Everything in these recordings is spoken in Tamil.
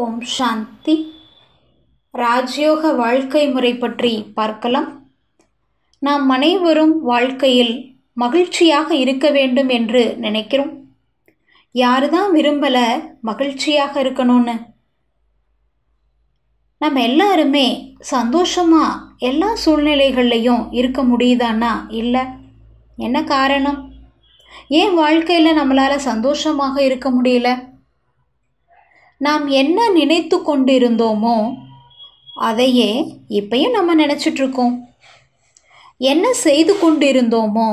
ஓம் சாந்தி ராஜயோக வாழ்க்கை முறை பற்றி பார்க்கலாம் நாம் அனைவரும் வாழ்க்கையில் மகிழ்ச்சியாக இருக்க வேண்டும் என்று நினைக்கிறோம் யாரு தான் விரும்பலை மகிழ்ச்சியாக இருக்கணும்னு நம்ம எல்லாருமே சந்தோஷமாக எல்லா சூழ்நிலைகள்லையும் இருக்க முடியுதானா இல்லை என்ன காரணம் ஏன் வாழ்க்கையில் நம்மளால் சந்தோஷமாக இருக்க முடியல நாம் என்ன நினைத்து கொண்டிருந்தோமோ அதையே இப்பையும் நம்ம நினச்சிட்ருக்கோம் என்ன செய்து கொண்டிருந்தோமோ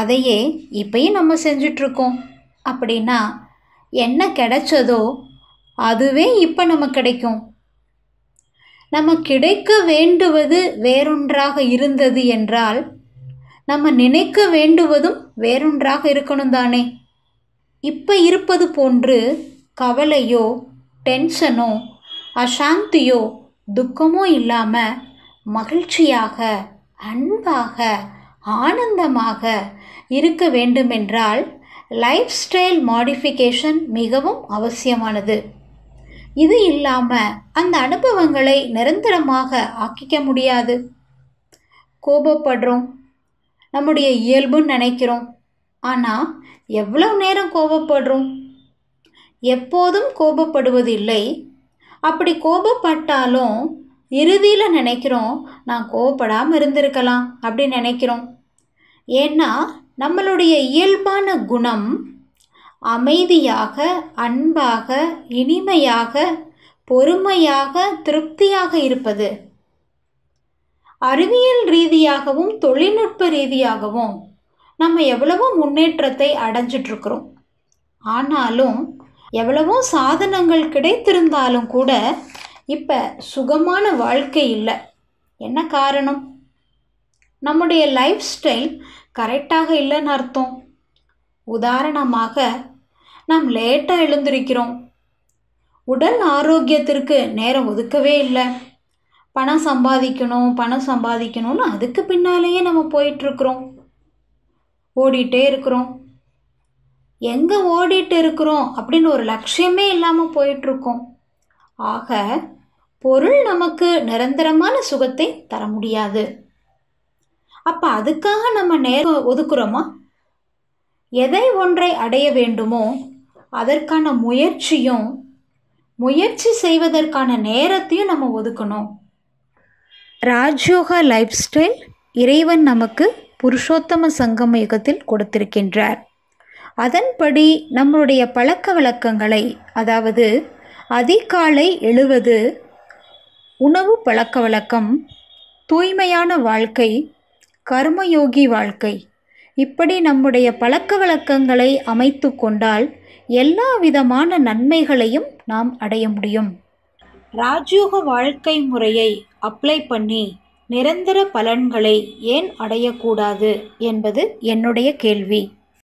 அதையே இப்பையும் நம்ம செஞ்சிட்ருக்கோம் அப்படின்னா என்ன கிடைச்சதோ அதுவே இப்போ நம்ம கிடைக்கும் நம்ம கிடைக்க வேண்டுவது வேறொன்றாக இருந்தது என்றால் நம்ம நினைக்க வேண்டுவதும் வேறொன்றாக இருக்கணும் தானே இப்போ இருப்பது போன்று கவலையோ டென்ஷனோ அசாந்தியோ துக்கமோ இல்லாமல் மகிழ்ச்சியாக அன்பாக ஆனந்தமாக இருக்க வேண்டுமென்றால் லைஃப் ஸ்டைல் மாடிஃபிகேஷன் மிகவும் அவசியமானது இது இல்லாமல் அந்த அனுபவங்களை நிரந்தரமாக ஆக்கிக்க முடியாது கோபப்படுறோம் நம்முடைய இயல்புன்னு நினைக்கிறோம் ஆனால் எவ்வளோ நேரம் கோபப்படுறோம் எப்போதும் கோபப்படுவதில்லை அப்படி கோபப்பட்டாலும் இறுதியில் நினைக்கிறோம் நான் கோபப்படாமல் இருந்திருக்கலாம் அப்படி நினைக்கிறோம் ஏன்னா நம்மளுடைய இயல்பான குணம் அமைதியாக அன்பாக இனிமையாக பொறுமையாக திருப்தியாக இருப்பது அறிவியல் ரீதியாகவும் தொழில்நுட்ப ரீதியாகவும் நம்ம எவ்வளவோ முன்னேற்றத்தை அடைஞ்சிட்ருக்குறோம் ஆனாலும் எவ்வளவோ சாதனங்கள் கிடைத்திருந்தாலும் கூட இப்போ சுகமான வாழ்க்கை இல்லை என்ன காரணம் நம்முடைய லைஃப் ஸ்டைல் கரெக்டாக இல்லைன்னு அர்த்தம் உதாரணமாக நாம் லேட்டாக எழுந்திருக்கிறோம் உடல் ஆரோக்கியத்திற்கு நேரம் ஒதுக்கவே இல்லை பணம் சம்பாதிக்கணும் பணம் சம்பாதிக்கணும்னு அதுக்கு பின்னாலேயே நம்ம போயிட்டுருக்குறோம் ஓடிட்டே இருக்கிறோம் எங்கே ஓடிட்டு இருக்கிறோம் அப்படின்னு ஒரு லட்சியமே இல்லாமல் போயிட்டுருக்கோம் ஆக பொருள் நமக்கு நிரந்தரமான சுகத்தை தர முடியாது அப்போ அதுக்காக நம்ம நேரம் ஒதுக்குறோமா எதை ஒன்றை அடைய வேண்டுமோ அதற்கான முயற்சியும் முயற்சி செய்வதற்கான நேரத்தையும் நம்ம ஒதுக்கணும் ராஜ்யோகா லைஃப் ஸ்டைல் இறைவன் நமக்கு புருஷோத்தம சங்கம் யுகத்தில் கொடுத்திருக்கின்றார் அதன்படி நம்மளுடைய பழக்க வழக்கங்களை அதாவது அதிகாலை எழுவது உணவு பழக்க வழக்கம் தூய்மையான வாழ்க்கை கர்மயோகி வாழ்க்கை இப்படி நம்முடைய பழக்க வழக்கங்களை அமைத்து கொண்டால் எல்லா விதமான நன்மைகளையும் நாம் அடைய முடியும் ராஜயோக வாழ்க்கை முறையை அப்ளை பண்ணி நிரந்தர பலன்களை ஏன் அடையக்கூடாது என்பது என்னுடைய கேள்வி